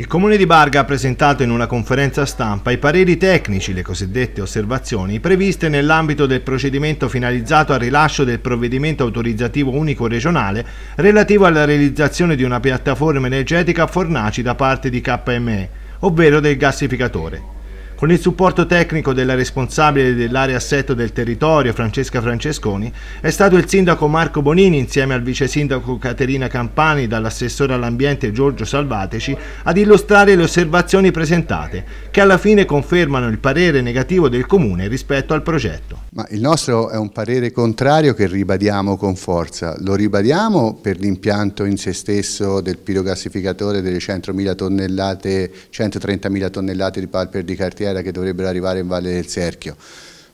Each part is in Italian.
Il Comune di Barga ha presentato in una conferenza stampa i pareri tecnici, le cosiddette osservazioni, previste nell'ambito del procedimento finalizzato al rilascio del provvedimento autorizzativo unico regionale relativo alla realizzazione di una piattaforma energetica a fornaci da parte di KME, ovvero del gasificatore. Con il supporto tecnico della responsabile dell'area assetto del territorio, Francesca Francesconi, è stato il sindaco Marco Bonini insieme al vice sindaco Caterina Campani dall'assessore all'ambiente Giorgio Salvateci ad illustrare le osservazioni presentate, che alla fine confermano il parere negativo del Comune rispetto al progetto. Ma il nostro è un parere contrario che ribadiamo con forza. Lo ribadiamo per l'impianto in se stesso del pirogassificatore delle 100.000 tonnellate, 130.000 tonnellate di palper di cartiera carriera che dovrebbero arrivare in Valle del Serchio.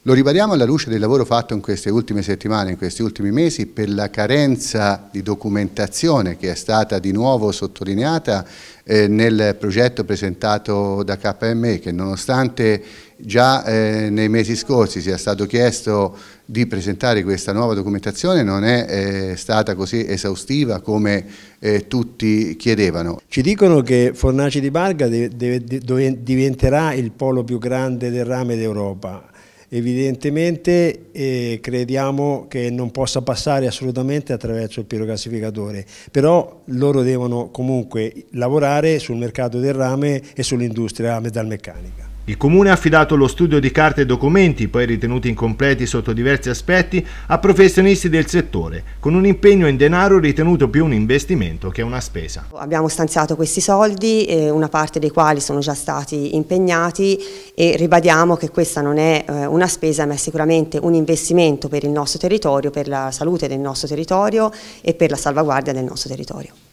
Lo ribadiamo alla luce del lavoro fatto in queste ultime settimane, in questi ultimi mesi, per la carenza di documentazione che è stata di nuovo sottolineata eh, nel progetto presentato da KME, che nonostante già eh, nei mesi scorsi sia stato chiesto di presentare questa nuova documentazione, non è eh, stata così esaustiva come eh, tutti chiedevano. Ci dicono che Fornaci di Barga diventerà il polo più grande del rame d'Europa evidentemente eh, crediamo che non possa passare assolutamente attraverso il pirogassificatore, però loro devono comunque lavorare sul mercato del rame e sull'industria metalmeccanica. Il Comune ha affidato lo studio di carte e documenti, poi ritenuti incompleti sotto diversi aspetti, a professionisti del settore, con un impegno in denaro ritenuto più un investimento che una spesa. Abbiamo stanziato questi soldi, eh, una parte dei quali sono già stati impegnati e ribadiamo che questa non è eh, una spesa ma è sicuramente un investimento per il nostro territorio, per la salute del nostro territorio e per la salvaguardia del nostro territorio.